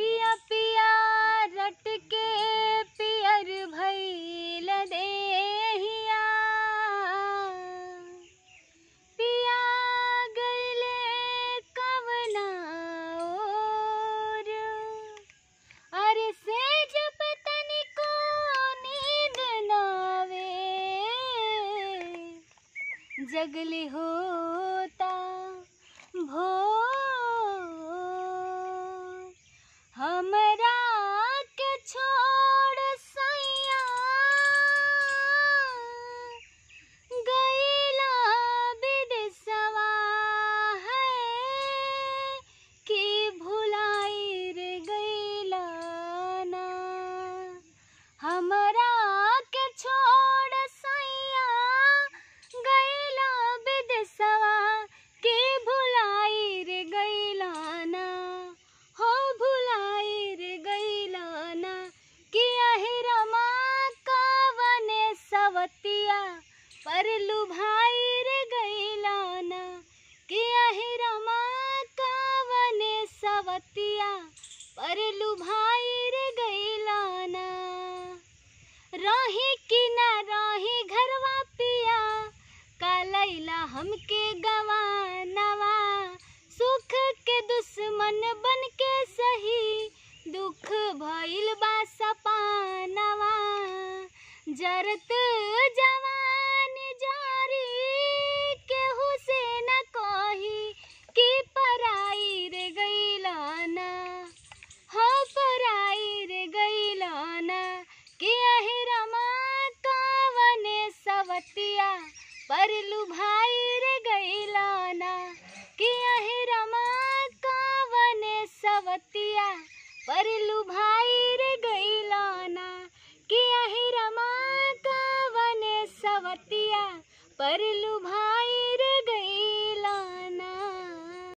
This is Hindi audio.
पिया पिया के पियर भैल देहिया पिया गईले कवना और अरे से जब तनिको नींद नावे जगली होता भोर बतिया पर लुभाई रे लाना किया ही रमा कावने सवतिया पर लुभाई रे लाना राही की ना राही घरवा पिया कालैला हमके गवानवा सुख के दुश्मन बन के सही जरत जवान जारी के हुसैन कोही की पराई रे लाना हो पराई रे लाना कि अहिरमा कावने सवतिया पर लुभाई रे लाना कि अहिरमा कावने सवतिया पर लुभाई रे लाना